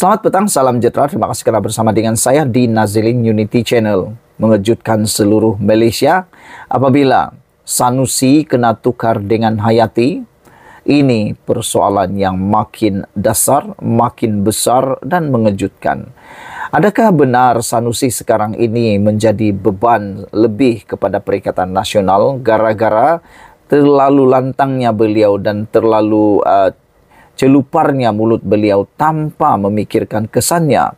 Selamat petang, salam sejahtera. Terima kasih karena bersama dengan saya di Nazilin Unity Channel. Mengejutkan seluruh Malaysia apabila Sanusi kena tukar dengan Hayati. Ini persoalan yang makin dasar, makin besar dan mengejutkan. Adakah benar Sanusi sekarang ini menjadi beban lebih kepada Perikatan Nasional gara-gara terlalu lantangnya beliau dan terlalu uh, celuparnya mulut beliau tanpa memikirkan kesannya?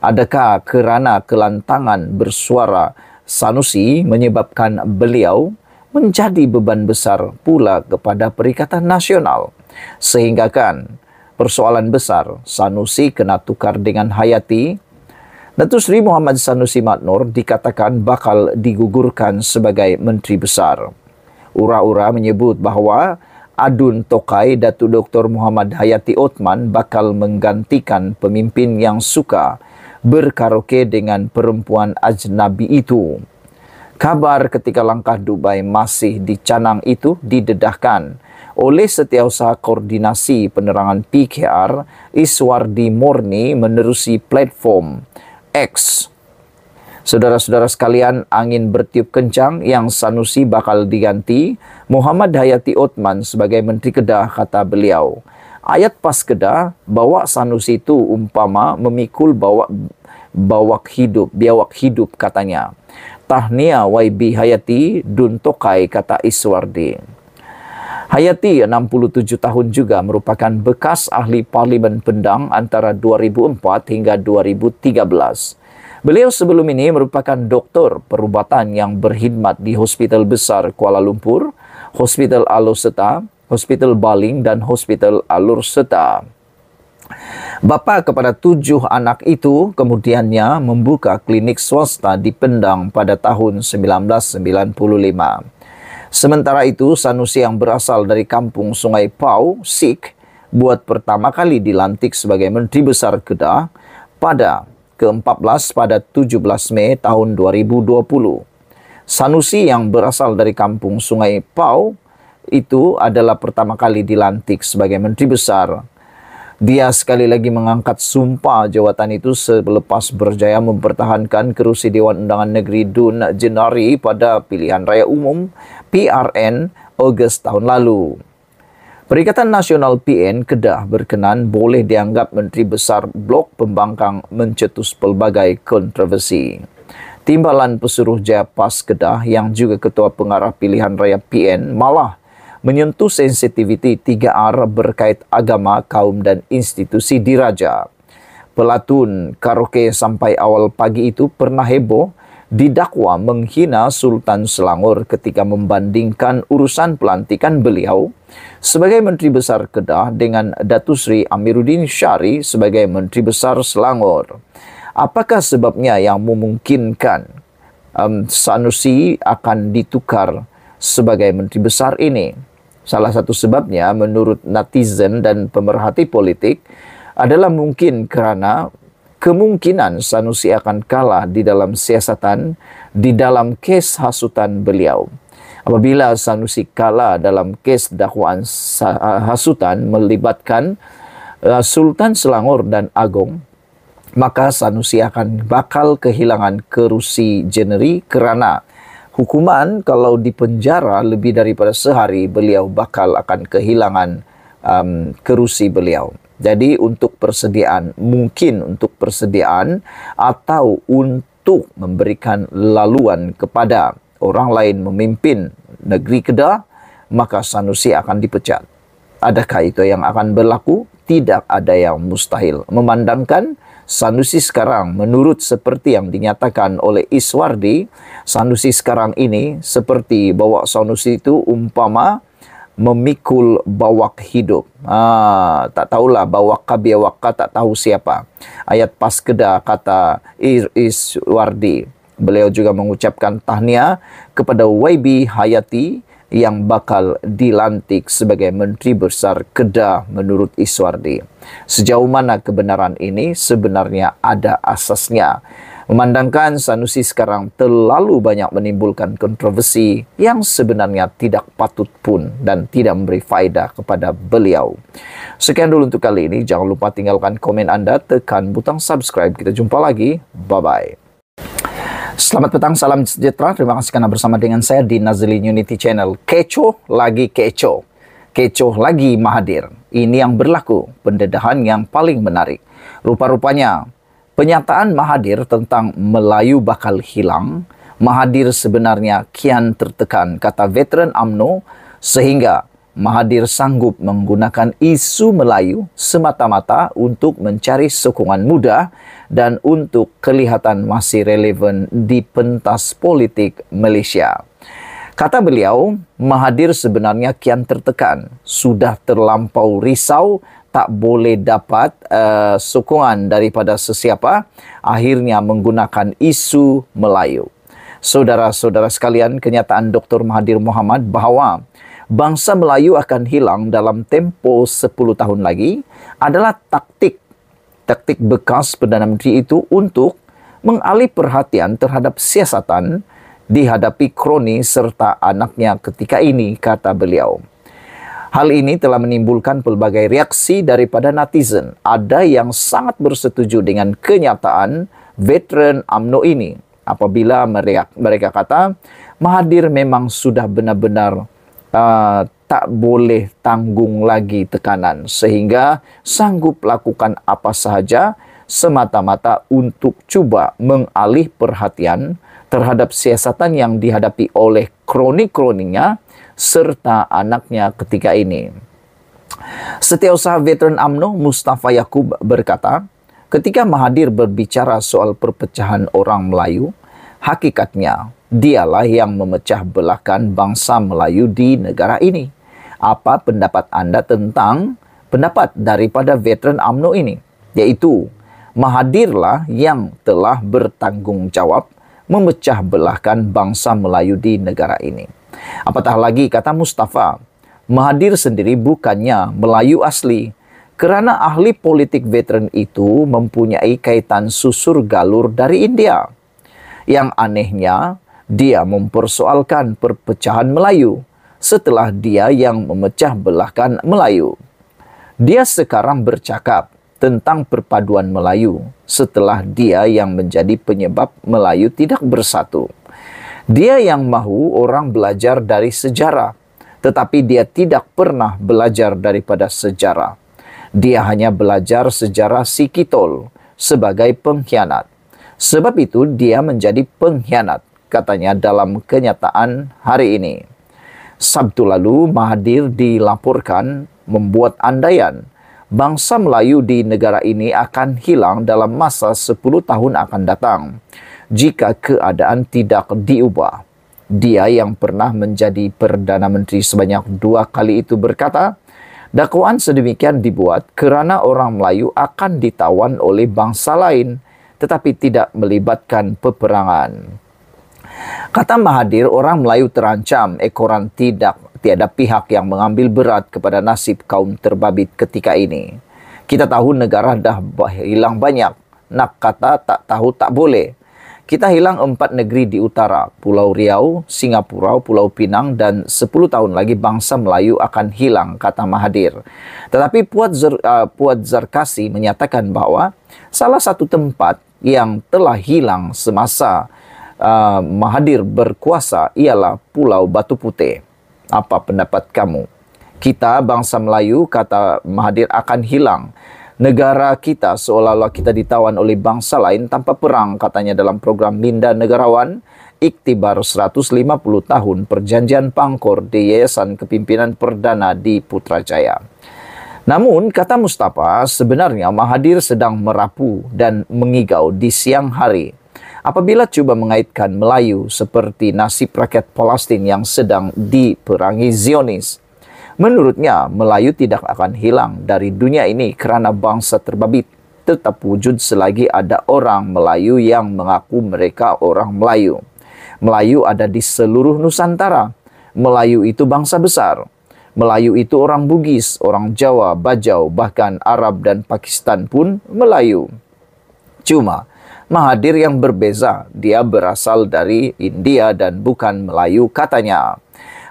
Adakah kerana kelantangan bersuara Sanusi menyebabkan beliau menjadi beban besar pula kepada perikatan nasional? Sehinggakan persoalan besar Sanusi kena tukar dengan Hayati Datuk Seri Muhammad Sanusi Maknur dikatakan bakal digugurkan sebagai menteri besar. Ura-ura menyebut bahawa Adun Tokai Datu Dr. Muhammad Hayati Othman bakal menggantikan pemimpin yang suka berkaroke dengan perempuan ajnabi itu. Kabar ketika langkah Dubai masih dicanang itu didedahkan oleh setiausaha koordinasi penerangan PKR Iswardi Murni menerusi platform X. Saudara-saudara sekalian, angin bertiup kencang yang Sanusi bakal diganti Muhammad Hayati Utman sebagai Menteri Kedah, kata beliau. Ayat pas Kedah, bawa Sanusi itu umpama memikul bawa bawak hidup, biawak hidup katanya. Tahnia YB Hayati Dun kata Iswardi. Hayati 67 tahun juga merupakan bekas ahli parlimen pendang antara 2004 hingga 2013. Beliau sebelum ini merupakan doktor perubatan yang berkhidmat di Hospital Besar Kuala Lumpur, Hospital Alor Seta, Hospital Baling, dan Hospital Alor Seta. Bapa kepada tujuh anak itu kemudiannya membuka klinik swasta di Pendang pada tahun 1995. Sementara itu, Sanusi yang berasal dari kampung Sungai Pau, Sik, buat pertama kali dilantik sebagai Menteri Besar Kedah pada ke-14 pada 17 Mei tahun 2020. Sanusi yang berasal dari kampung Sungai Pau itu adalah pertama kali dilantik sebagai Menteri Besar. Dia sekali lagi mengangkat sumpah jawatan itu selepas berjaya mempertahankan kerusi Dewan Undangan Negeri Dun Jenari pada pilihan raya umum PRN Ogos tahun lalu. Perikatan Nasional PN Kedah berkenan boleh dianggap Menteri Besar Blok Pembangkang mencetus pelbagai kontroversi. Timbalan Pesuruh Jaya PAS Kedah yang juga Ketua Pengarah Pilihan Raya PN malah menyentuh sensitiviti 3R berkait agama, kaum dan institusi diraja. Pelatun karaoke sampai awal pagi itu pernah heboh didakwa menghina Sultan Selangor ketika membandingkan urusan pelantikan beliau sebagai Menteri Besar Kedah dengan Datu Sri Amiruddin Syari sebagai Menteri Besar Selangor. Apakah sebabnya yang memungkinkan um, Sanusi akan ditukar sebagai Menteri Besar ini? Salah satu sebabnya menurut netizen dan pemerhati politik adalah mungkin karena kemungkinan Sanusi akan kalah di dalam siasatan, di dalam kes hasutan beliau. Apabila Sanusi kalah dalam kes dakwaan ah, hasutan melibatkan ah, Sultan Selangor dan Agong, maka Sanusi akan bakal kehilangan kerusi jeneri kerana hukuman kalau dipenjara lebih daripada sehari beliau bakal akan kehilangan um, kerusi beliau. Jadi untuk persediaan, mungkin untuk persediaan atau untuk memberikan laluan kepada orang lain memimpin negeri Kedah, maka Sanusi akan dipecat. Adakah itu yang akan berlaku? Tidak ada yang mustahil. Memandangkan Sanusi sekarang menurut seperti yang dinyatakan oleh Iswardi, Sanusi sekarang ini seperti bahwa Sanusi itu umpama memikul bawak hidup. Ah, tak tahulah bawak kabiawaka tak tahu siapa. Ayat paskeda kata Iswardi. Beliau juga mengucapkan tahniah kepada Waibi Hayati yang bakal dilantik sebagai Menteri Besar Kedah menurut Iswardi. Sejauh mana kebenaran ini sebenarnya ada asasnya? Memandangkan Sanusi sekarang terlalu banyak menimbulkan kontroversi yang sebenarnya tidak patut pun dan tidak memberi faedah kepada beliau. Sekian dulu untuk kali ini. Jangan lupa tinggalkan komen Anda, tekan butang subscribe. Kita jumpa lagi. Bye-bye. Selamat petang, salam sejahtera. Terima kasih karena bersama dengan saya di Nazli Unity Channel. Kecoh lagi kecoh. Kecoh lagi mahadir. Ini yang berlaku, pendedahan yang paling menarik. Rupa-rupanya Penyataan Mahathir tentang Melayu bakal hilang, Mahathir sebenarnya kian tertekan, kata veteran AMNO, sehingga Mahathir sanggup menggunakan isu Melayu semata-mata untuk mencari sokongan muda dan untuk kelihatan masih relevan di pentas politik Malaysia. Kata beliau, Mahathir sebenarnya kian tertekan, sudah terlampau risau tak boleh dapat uh, sokongan daripada sesiapa, akhirnya menggunakan isu Melayu. Saudara-saudara sekalian, kenyataan Dr. Mahathir Muhammad bahwa bangsa Melayu akan hilang dalam tempo 10 tahun lagi adalah taktik taktik bekas Perdana Menteri itu untuk mengalih perhatian terhadap siasatan dihadapi kroni serta anaknya ketika ini, kata beliau. Hal ini telah menimbulkan pelbagai reaksi daripada netizen. Ada yang sangat bersetuju dengan kenyataan veteran AMNO ini. Apabila mereka, kata, Mahathir memang sudah benar-benar uh, tak boleh tanggung lagi tekanan. Sehingga sanggup lakukan apa sahaja semata-mata untuk cuba mengalih perhatian terhadap siasatan yang dihadapi oleh kroni-kroninya serta anaknya ketika ini. Setiausaha veteran AMNO Mustafa Yakub berkata, ketika Mahathir berbicara soal perpecahan orang Melayu, hakikatnya dialah yang memecah belahkan bangsa Melayu di negara ini. Apa pendapat Anda tentang pendapat daripada veteran AMNO ini? Yaitu, Mahadirlah yang telah bertanggung jawab memecah belahkan bangsa Melayu di negara ini. Apatah lagi kata Mustafa, Mahathir sendiri bukannya Melayu asli, kerana ahli politik veteran itu mempunyai kaitan susur galur dari India. Yang anehnya, dia mempersoalkan perpecahan Melayu setelah dia yang memecah belahkan Melayu. Dia sekarang bercakap tentang perpaduan Melayu setelah dia yang menjadi penyebab Melayu tidak bersatu. Dia yang mahu orang belajar dari sejarah, tetapi dia tidak pernah belajar daripada sejarah. Dia hanya belajar sejarah Sikitol sebagai pengkhianat. Sebab itu dia menjadi pengkhianat, katanya dalam kenyataan hari ini. Sabtu lalu Mahathir dilaporkan membuat andaian bangsa Melayu di negara ini akan hilang dalam masa 10 tahun akan datang jika keadaan tidak diubah. Dia yang pernah menjadi Perdana Menteri sebanyak dua kali itu berkata, dakwaan sedemikian dibuat kerana orang Melayu akan ditawan oleh bangsa lain tetapi tidak melibatkan peperangan. Kata Mahathir, orang Melayu terancam ekoran tidak tiada pihak yang mengambil berat kepada nasib kaum terbabit ketika ini. Kita tahu negara dah hilang banyak, nak kata tak tahu tak boleh. Kita hilang empat negeri di utara, Pulau Riau, Singapura, Pulau Pinang, dan 10 tahun lagi bangsa Melayu akan hilang, kata Mahathir. Tetapi Puat, Zer, uh, Puat Zarkasi menyatakan bahwa salah satu tempat yang telah hilang semasa uh, Mahathir berkuasa ialah Pulau Batu Putih. Apa pendapat kamu? Kita, bangsa Melayu, kata Mahathir, akan hilang negara kita seolah-olah kita ditawan oleh bangsa lain tanpa perang katanya dalam program Linda Negarawan Iktibar 150 tahun perjanjian pangkor di Yayasan Kepimpinan Perdana di Putrajaya. Namun, kata Mustafa, sebenarnya Mahadir sedang merapu dan mengigau di siang hari. Apabila coba mengaitkan Melayu seperti nasib rakyat Palestina yang sedang diperangi Zionis, Menurutnya, Melayu tidak akan hilang dari dunia ini kerana bangsa terbabit tetap wujud selagi ada orang Melayu yang mengaku mereka orang Melayu. Melayu ada di seluruh Nusantara. Melayu itu bangsa besar. Melayu itu orang Bugis, orang Jawa, Bajau, bahkan Arab dan Pakistan pun Melayu. Cuma, Mahadir yang berbeza, dia berasal dari India dan bukan Melayu katanya.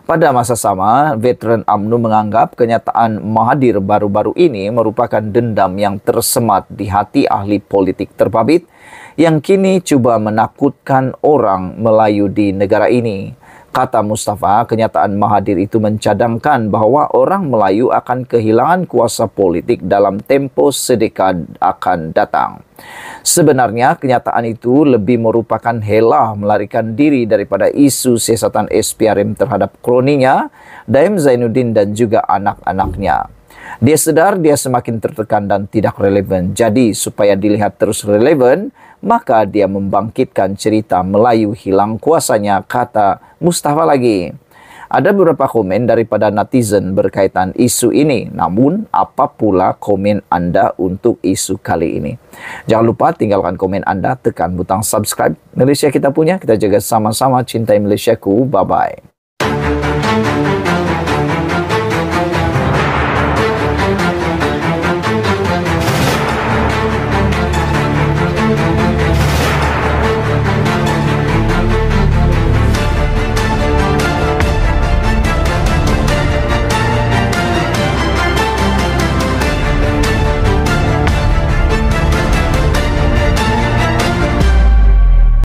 Pada masa sama, veteran UMNO menganggap kenyataan Mahathir baru-baru ini merupakan dendam yang tersemat di hati ahli politik terbabit yang kini cuba menakutkan orang Melayu di negara ini. Kata Mustafa, kenyataan Mahathir itu mencadangkan bahwa orang Melayu akan kehilangan kuasa politik dalam tempo sedekad akan datang. Sebenarnya kenyataan itu lebih merupakan helah melarikan diri daripada isu siasatan SPRM terhadap kroninya, Daim Zainuddin dan juga anak-anaknya. Dia sedar dia semakin tertekan dan tidak relevan. Jadi supaya dilihat terus relevan, maka dia membangkitkan cerita Melayu hilang kuasanya kata Mustafa lagi. Ada beberapa komen daripada netizen berkaitan isu ini. Namun, apa pula komen Anda untuk isu kali ini? Jangan lupa tinggalkan komen Anda, tekan butang subscribe. Malaysia kita punya, kita jaga sama-sama. Cintai Malaysiaku. Bye-bye.